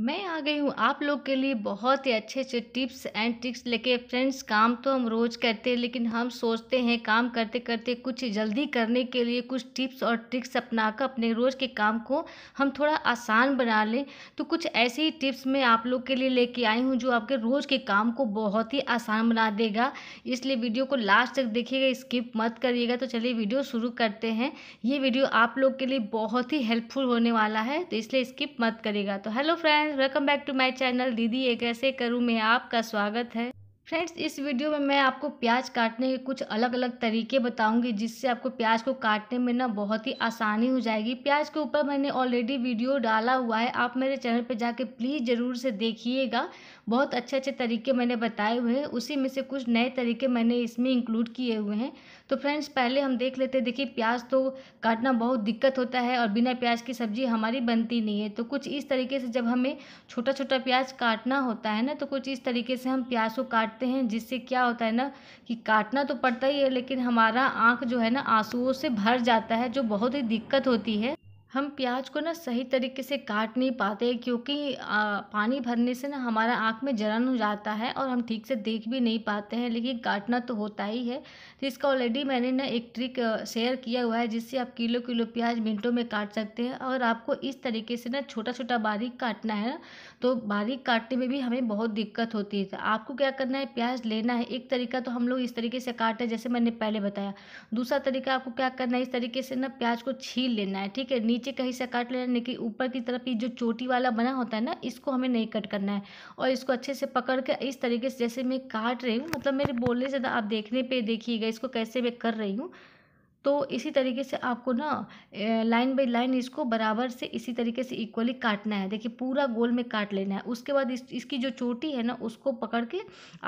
मैं आ गई हूँ आप लोग के लिए बहुत ही अच्छे अच्छे टिप्स एंड ट्रिक्स लेके फ्रेंड्स काम तो हम रोज़ करते हैं लेकिन हम सोचते हैं काम करते करते कुछ जल्दी करने के लिए कुछ टिप्स और ट्रिक्स अपना कर अपने रोज़ के काम को हम थोड़ा आसान बना लें तो कुछ ऐसे ही टिप्स मैं आप लोग के लिए लेके आई हूँ जो आपके रोज़ के काम को बहुत ही आसान बना देगा इसलिए वीडियो को लास्ट तक देखिएगा स्किप मत करिएगा तो चलिए वीडियो शुरू करते हैं ये वीडियो आप लोग के लिए बहुत ही हेल्पफुल होने वाला है तो इसलिए स्किप मत करिएगा तो hello friend friends welcome back to my channel दीदी ये कैसे करूँ मैं आपका स्वागत है फ्रेंड्स इस वीडियो में मैं आपको प्याज काटने के कुछ अलग अलग तरीके बताऊंगी जिससे आपको प्याज को काटने में ना बहुत ही आसानी हो जाएगी प्याज के ऊपर मैंने ऑलरेडी वीडियो डाला हुआ है आप मेरे चैनल पर जाके प्लीज़ ज़रूर से देखिएगा बहुत अच्छे अच्छे तरीके मैंने बताए हुए हैं उसी में से कुछ नए तरीके मैंने इसमें इंक्लूड किए हुए हैं तो फ्रेंड्स पहले हम देख लेते हैं देखिए प्याज तो काटना बहुत दिक्कत होता है और बिना प्याज की सब्ज़ी हमारी बनती नहीं है तो कुछ इस तरीके से जब हमें छोटा छोटा प्याज काटना होता है ना तो कुछ इस तरीके से हम प्याज को काटते हैं जिससे क्या होता है ना कि काटना तो पड़ता ही है लेकिन हमारा आँख जो है ना आंसुओं से भर जाता है जो बहुत ही दिक्कत होती है हम प्याज को ना सही तरीके से काट नहीं पाते क्योंकि आ, पानी भरने से ना हमारा आँख में जलन हो जाता है और हम ठीक से देख भी नहीं पाते हैं लेकिन काटना तो होता ही है तो इसका ऑलरेडी मैंने ना एक ट्रिक शेयर किया हुआ है जिससे आप किलो किलो प्याज मिनटों में काट सकते हैं और आपको इस तरीके से ना छोटा छोटा बारीक काटना है ना तो बारीक काटने में भी हमें बहुत दिक्कत होती है आपको क्या करना है प्याज लेना है एक तरीका तो हम लोग इस तरीके से काटें जैसे मैंने पहले बताया दूसरा तरीका आपको क्या करना है इस तरीके से ना प्याज को छील लेना है ठीक है नीचे नीचे कहीं से काट लेना लेकिन ऊपर की तरफ ये जो चोटी वाला बना होता है ना इसको हमें नहीं कट करना है और इसको अच्छे से पकड़ के इस तरीके से जैसे मैं काट रही हूँ मतलब मेरे बोलने से तो आप देखने पर देखिएगा इसको कैसे मैं कर रही हूँ तो इसी तरीके से आपको ना लाइन बाई लाइन इसको बराबर से इसी तरीके से इक्वली काटना है देखिए पूरा गोल में काट लेना है उसके बाद इस इसकी जो चोटी है ना उसको पकड़ के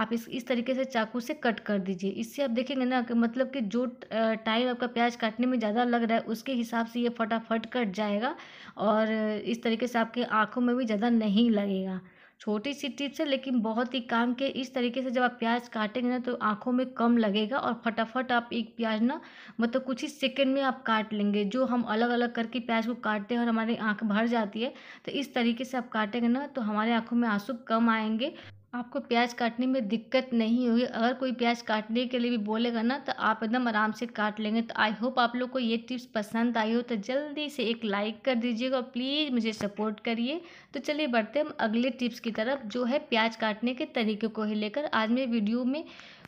आप इस इस तरीके से चाकू से कट कर दीजिए इससे आप देखेंगे ना कि मतलब कि जो टाइम आपका प्याज काटने में ज़्यादा लग रहा है उसके हिसाब से ये फटाफट कट जाएगा और इस तरीके से आपके आँखों में भी ज़्यादा नहीं लगेगा छोटी सी टिप्स है लेकिन बहुत ही काम के इस तरीके से जब आप प्याज काटेंगे ना तो आँखों में कम लगेगा और फटाफट आप एक प्याज ना मतलब कुछ ही सेकंड में आप काट लेंगे जो हम अलग अलग करके प्याज को काटते हैं और हमारी आँख भर जाती है तो इस तरीके से आप काटेंगे ना तो हमारे आँखों में आंसू कम आएंगे आपको प्याज काटने में दिक्कत नहीं हुई अगर कोई प्याज काटने के लिए भी बोलेगा ना तो आप एकदम आराम से काट लेंगे तो आई होप आप लोग को ये टिप्स पसंद आई हो तो जल्दी से एक लाइक कर दीजिएगा और प्लीज़ मुझे सपोर्ट करिए तो चलिए बढ़ते हम अगले टिप्स की तरफ जो है प्याज काटने के तरीके को ही लेकर आज मैं वीडियो में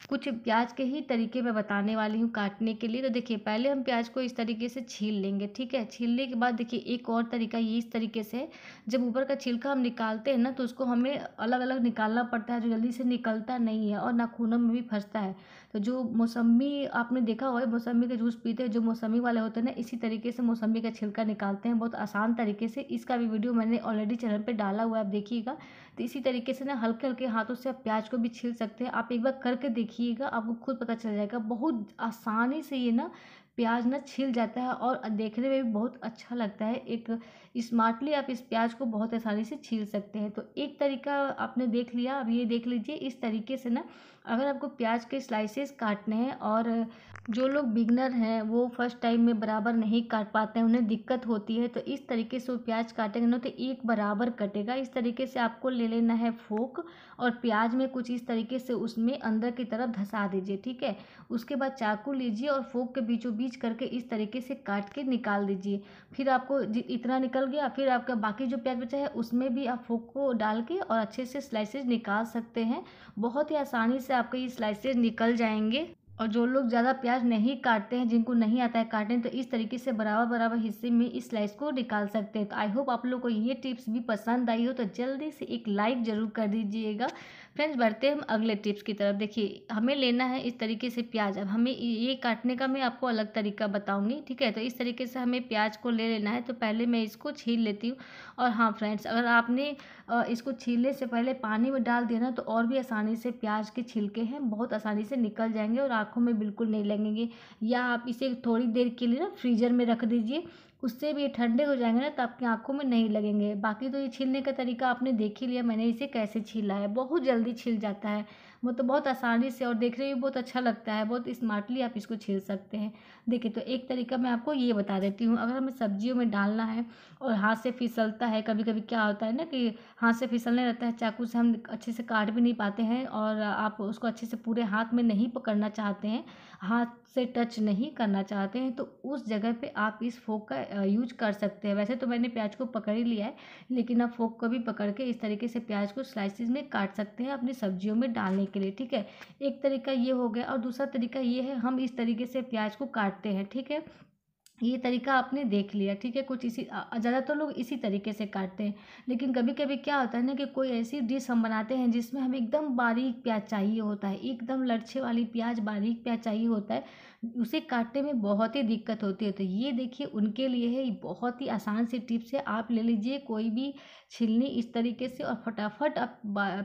कुछ प्याज के ही तरीके मैं बताने वाली हूँ काटने के लिए तो देखिए पहले हम प्याज को इस तरीके से छील लेंगे ठीक है छीलने के बाद देखिए एक और तरीका ये इस तरीके से है जब ऊपर का छिलका हम निकालते हैं ना तो उसको हमें अलग अलग निकालना पड़ता है जो जल्दी से निकलता नहीं है और नाखूनों में भी फंसता है तो जो मौसमी आपने देखा होगा मौसमी का जूस पीते हैं जो मौसमी वाले होते हैं ना इसी तरीके से मौसमी का छिलका निकालते हैं बहुत आसान तरीके से इसका भी वीडियो मैंने ऑलरेडी चैनल पर डाला हुआ है आप देखिएगा तो इसी तरीके से ना हल्के हल्के हाथों से आप प्याज को भी छील सकते हैं आप एक बार करके देखिएगा आपको खुद पता चल जाएगा बहुत आसानी से ये ना प्याज ना छिल जाता है और देखने में भी बहुत अच्छा लगता है एक स्मार्टली आप इस प्याज को बहुत आसानी से छील सकते हैं तो एक तरीका आपने देख लिया अब ये देख लीजिए इस तरीके से ना अगर आपको प्याज के स्लाइसेस काटने हैं और जो लोग बिगनर हैं वो फर्स्ट टाइम में बराबर नहीं काट पाते हैं उन्हें दिक्कत होती है तो इस तरीके से वो प्याज काटेंगे ना तो एक बराबर कटेगा इस तरीके से आपको ले लेना है फोक और प्याज में कुछ इस तरीके से उसमें अंदर की तरफ धंसा दीजिए ठीक है उसके बाद चाकू लीजिए और फोक के बीचों बीच करके इस तरीके से काट के निकाल दीजिए फिर आपको इतना निकल गया फिर आपका बाकी जो प्याज बचा है उसमें भी आप फोक को डाल के और अच्छे से स्लाइसेज निकाल सकते हैं बहुत ही आसानी से आपके ये स्लाइसेस निकल जाएंगे और जो लोग ज़्यादा प्याज नहीं काटते हैं जिनको नहीं आता है काटने तो इस तरीके से बराबर बराबर हिस्से में इस स्लाइस को निकाल सकते हैं तो आई होप आप लोग को ये टिप्स भी पसंद आई हो तो जल्दी से एक लाइक ज़रूर कर दीजिएगा फ्रेंड्स बढ़ते हम अगले टिप्स की तरफ देखिए हमें लेना है इस तरीके से प्याज अब हमें ये काटने का मैं आपको अलग तरीका बताऊंगी ठीक है तो इस तरीके से हमें प्याज को ले लेना है तो पहले मैं इसको छील लेती हूँ और हाँ फ्रेंड्स अगर आपने इसको छीलने से पहले पानी में डाल दिया ना तो और भी आसानी से प्याज के छिलके हैं बहुत आसानी से निकल जाएंगे और आँखों में बिल्कुल नहीं लगेंगे या आप इसे थोड़ी देर के लिए ना फ्रीजर में रख दीजिए उससे भी ये ठंडे हो जाएंगे ना तो आपकी आंखों में नहीं लगेंगे बाकी तो ये छीलने का तरीका आपने देख ही लिया मैंने इसे कैसे छीला है बहुत जल्दी छिल जाता है वो तो बहुत आसानी से और देखने में बहुत अच्छा लगता है बहुत स्मार्टली आप इसको छील सकते हैं देखिए तो एक तरीका मैं आपको ये बता देती हूँ अगर हमें सब्जियों में डालना है और हाथ से फिसलता है कभी कभी क्या होता है ना कि हाथ से फिसलने रहता है चाकू से हम अच्छे से काट भी नहीं पाते हैं और आप उसको अच्छे से पूरे हाथ में नहीं पकड़ना चाहते हैं हाथ से टच नहीं करना चाहते हैं तो उस जगह पे आप इस फोक का यूज कर सकते हैं वैसे तो मैंने प्याज को पकड़ ही लिया है लेकिन आप फोक को भी पकड़ के इस तरीके से प्याज को स्लाइसिस में काट सकते हैं अपनी सब्जियों में डालने के के लिए ठीक है एक तरीका ये हो गया और दूसरा तरीका ये है हम इस तरीके से प्याज को काटते हैं ठीक है ये तरीका आपने देख लिया ठीक है कुछ इसी ज़्यादातर तो लोग इसी तरीके से काटते हैं लेकिन कभी कभी क्या होता है ना कि कोई ऐसी डिश हम बनाते हैं जिसमें हमें एकदम बारीक प्याज चाहिए होता है एकदम लड़छे वाली प्याज बारीक प्याज चाहिए होता है उसे काटने में बहुत ही दिक्कत होती है तो ये देखिए उनके लिए है बहुत ही आसान सी टिप्स है आप ले लीजिए कोई भी छिलनी इस तरीके से और फटाफट आप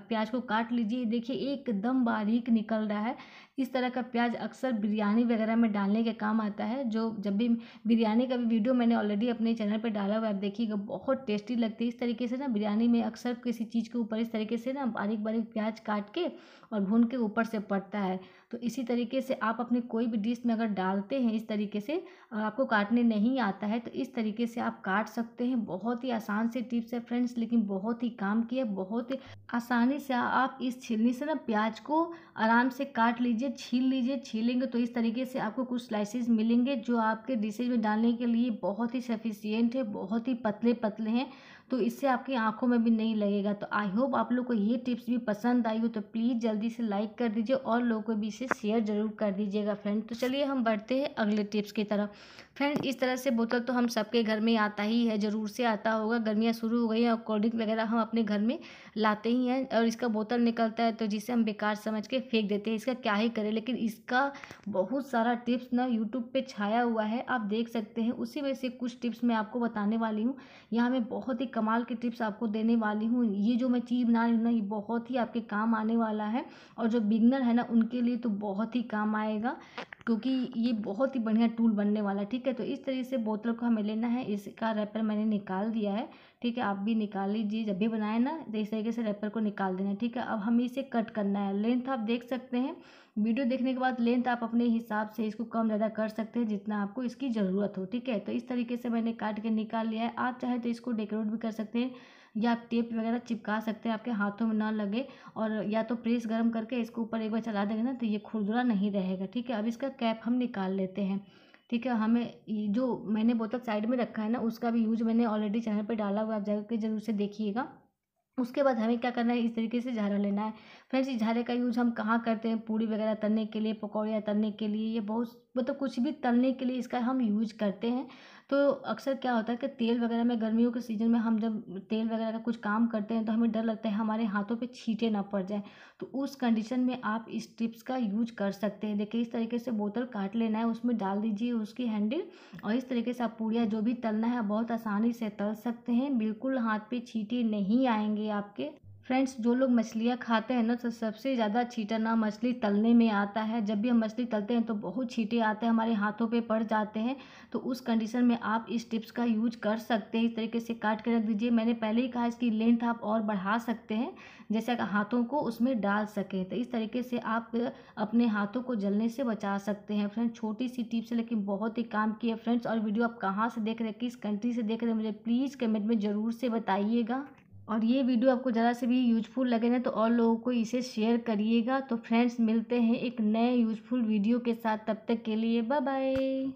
प्याज को काट लीजिए देखिए एकदम बारीक निकल रहा है इस तरह का प्याज अक्सर बिरयानी वगैरह में डालने के काम आता है जो जब भी बिरयानी का भी वीडियो मैंने ऑलरेडी अपने चैनल पर डाला हुआ है आप देखिएगा बहुत टेस्टी लगती है इस तरीके से ना बिरयानी में अक्सर किसी चीज़ के ऊपर इस तरीके से ना बारीक बारीक प्याज काट के और भून के ऊपर से पड़ता है तो इसी तरीके से आप अपने कोई भी डिश में अगर डालते हैं इस तरीके से आपको काटने नहीं आता है तो इस तरीके से आप काट सकते हैं बहुत ही आसान से टिप्स है फ्रेंड्स लेकिन बहुत ही काम की है बहुत आसानी से आप इस छिलनी से ना प्याज को आराम से काट लीजिए छील लीजिए छीलेंगे तो इस तरीके से आपको कुछ स्लाइसेस मिलेंगे जो आपके डिशेज में डालने के लिए बहुत ही सफिशियंट है बहुत ही पतले पतले हैं तो इससे आपकी आंखों में भी नहीं लगेगा तो आई होप आप लोग को ये टिप्स भी पसंद आई हो तो प्लीज़ जल्दी से लाइक कर दीजिए और लोगों को भी इसे शेयर ज़रूर कर दीजिएगा फ्रेंड तो चलिए हम बढ़ते हैं अगले टिप्स की तरफ फ्रेंड इस तरह से बोतल तो हम सबके घर में आता ही है ज़रूर से आता होगा गर्मियाँ शुरू हो गई हैं और कोल्ड ड्रिंक वगैरह हम अपने घर में लाते ही हैं और इसका बोतल निकलता है तो जिसे हम बेकार समझ के फेंक देते हैं इसका क्या ही करें लेकिन इसका बहुत सारा टिप्स ना यूट्यूब पर छाया हुआ है आप देख सकते हैं उसी में से कुछ टिप्स मैं आपको बताने वाली हूँ यहाँ मैं बहुत ही कमाल की टिप्स आपको देने वाली हूँ ये जो मैं चीज बना रही हूँ ना ये बहुत ही आपके काम आने वाला है और जो बिगनर है ना उनके लिए तो बहुत ही काम आएगा क्योंकि ये बहुत ही बढ़िया टूल बनने वाला है ठीक ठीक है तो इस तरीके से बोतल को हमें लेना है इसका रैपर मैंने निकाल दिया है ठीक है आप भी निकाल लीजिए जब भी बनाए ना तो इस तरीके से रैपर को निकाल देना है ठीक है अब हमें इसे कट करना है लेंथ आप देख सकते हैं वीडियो देखने के बाद लेंथ आप अपने हिसाब से इसको कम ज़्यादा कर सकते हैं जितना आपको इसकी ज़रूरत हो ठीक है तो इस तरीके से मैंने काट के निकाल लिया है आप चाहे तो इसको डेकोरेट भी कर सकते हैं या आप टेप वगैरह चिपका सकते हैं आपके हाथों में ना लगे और या तो प्रेस गर्म करके इसको ऊपर एक बार चला देंगे ना तो ये खुरदुरा नहीं रहेगा ठीक है अब इसका कैप हम निकाल लेते हैं ठीक है हमें जो मैंने बोतल साइड में रखा है ना उसका भी यूज मैंने ऑलरेडी चैनल पर डाला हुआ आप जाकर जरूर से देखिएगा उसके बाद हमें क्या करना है इस तरीके से झारा लेना है फ्रेंड्स इस झारे का यूज़ हम कहाँ करते हैं पूड़ी वगैरह तलने के लिए पकौड़ियाँ तलने के लिए ये बहुत मतलब तो कुछ भी तलने के लिए इसका हम यूज करते हैं तो अक्सर क्या होता है कि तेल वगैरह में गर्मियों के सीज़न में हम जब तेल वगैरह का कुछ काम करते हैं तो हमें डर लगता है हमारे हाथों पे छींटे ना पड़ जाए तो उस कंडीशन में आप इस टिप्स का यूज कर सकते हैं देखिए इस तरीके से बोतल काट लेना है उसमें डाल दीजिए उसकी हैंडल और इस तरीके से आप पूड़िया जो भी तलना है बहुत आसानी से तल सकते हैं बिल्कुल हाथ पे छीटे नहीं आएंगे आपके फ्रेंड्स जो लोग मछलियाँ खाते हैं ना तो सबसे ज़्यादा छीटा ना मछली तलने में आता है जब भी हम मछली तलते हैं तो बहुत छीटे आते हैं हमारे हाथों पे पड़ जाते हैं तो उस कंडीशन में आप इस टिप्स का यूज कर सकते हैं इस तरीके से काट के रख दीजिए मैंने पहले ही कहा इसकी लेंथ आप और बढ़ा सकते हैं जैसे हाथों को उसमें डाल सकें तो इस तरीके से आप अपने हाथों को जलने से बचा सकते हैं फ्रेंड्स छोटी सी टिप्स है लेकिन बहुत ही काम की है फ्रेंड्स और वीडियो आप कहाँ से देख रहे हैं किस कंट्री से देख रहे हैं मुझे प्लीज़ कमेंट में ज़रूर से बताइएगा और ये वीडियो आपको ज़रा से भी यूजफुल लगे ना तो और लोगों को इसे शेयर करिएगा तो फ्रेंड्स मिलते हैं एक नए यूजफुल वीडियो के साथ तब तक के लिए बाय बाय